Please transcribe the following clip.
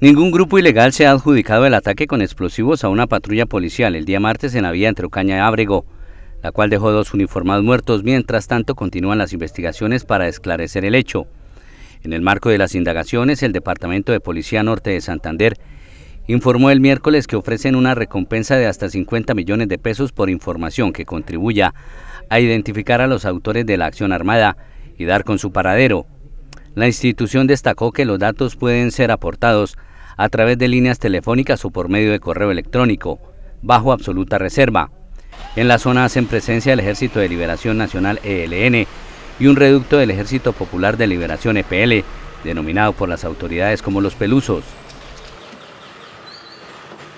Ningún grupo ilegal se ha adjudicado el ataque con explosivos a una patrulla policial el día martes en la vía entre Ocaña y Ábrego, la cual dejó dos uniformados muertos. Mientras tanto, continúan las investigaciones para esclarecer el hecho. En el marco de las indagaciones, el Departamento de Policía Norte de Santander informó el miércoles que ofrecen una recompensa de hasta 50 millones de pesos por información que contribuya a identificar a los autores de la acción armada y dar con su paradero. La institución destacó que los datos pueden ser aportados a través de líneas telefónicas o por medio de correo electrónico, bajo absoluta reserva. En la zona hacen presencia el Ejército de Liberación Nacional ELN y un reducto del Ejército Popular de Liberación EPL, denominado por las autoridades como los Pelusos.